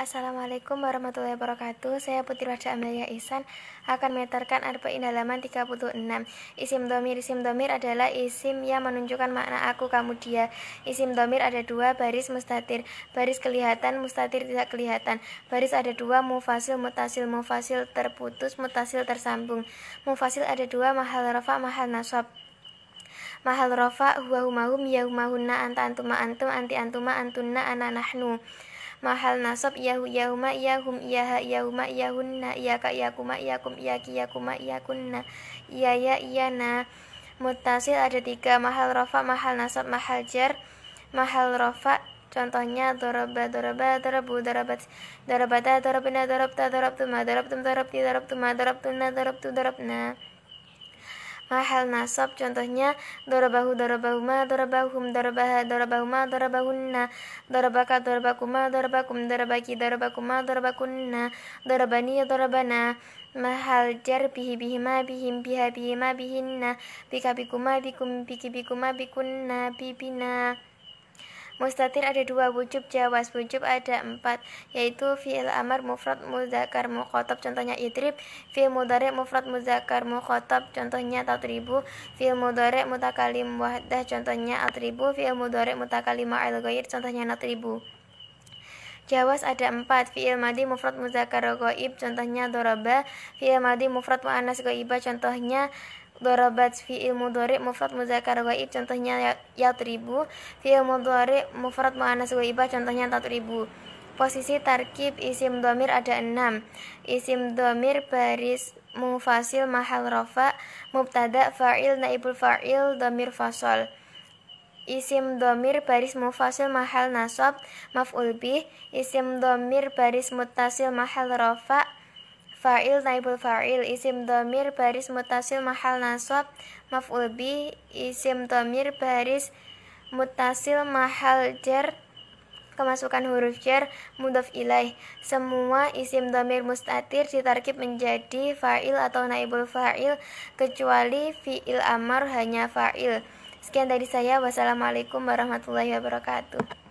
Assalamualaikum warahmatullahi wabarakatuh Saya Putri Wajah Amelia Ihsan Akan meterkan Arba'in laman 36 Isim domir Isim domir adalah isim yang menunjukkan makna aku kamu dia Isim domir ada dua baris mustatir Baris kelihatan mustatir tidak kelihatan Baris ada dua mufasil mutasil Mufasil terputus mutasil tersambung Mufasil ada dua mahal rafa mahal nasab Mahal rafa huwa humahum ya humahunna anta antuma antum anti antuma antunna ananahnu mahal nasab yahu yahuma yahum yaha yahuma yahunna yaka yakuma yakum yaki yakuma yakunna yaya yana mutasil ada tiga mahal rofa mahal nasab mahal jar mahal rofa contohnya doroba doroba dorobu dorobat dorobata dorobina dorobta dorobtuma dorobtum dorobti dorobtuma dorobtuna dorobtu dorobna mahal nasab contohnya dorobahu dorobahuma dorobahum dorobaha dorobahuma dorobahunna dorobaka dorobakuma dorobakum dorobaki dorobakuma dorobakunna dorobani dorobana mahal jar bihi ma bihim biha ma bihinna bika bikuma bikum biki bikuma bikunna bibina Mustatir ada dua, wujub jawas. Wujub ada empat, yaitu fi'il amar mufrad muzakkar muqotab. Contohnya itrib, fi'il mudhari mufrad muzakkar muqotab. Contohnya tatribu, fi'il mudhari mutakalim wahdah. Contohnya atribu, fi'il mudhari mutakalim ma'il ghair. Contohnya natribu. Jawas ada empat fi'il madi mufrad muzakkar ghaib contohnya doroba fi'il madi mufrad muannas ghaiba contohnya dorobat ilmu dorik mufrad muzakkar ib contohnya ya fi ilmu dorik mufrad wa ibah contohnya tribu posisi tarkib isim domir ada enam isim domir baris mufasil mahal rofa mubtada fa'il naibul fa'il domir fasol isim domir baris mufasil mahal nasab maf'ul bih isim domir baris mutasil mahal rofa Fa'il naibul fa'il isim domir baris mutasil mahal nasab maf'ul bi isim domir baris mutasil mahal jar kemasukan huruf jar mudaf ilaih semua isim domir mustatir ditarkib menjadi fa'il atau naibul fa'il kecuali fi'il amar hanya fa'il sekian dari saya wassalamualaikum warahmatullahi wabarakatuh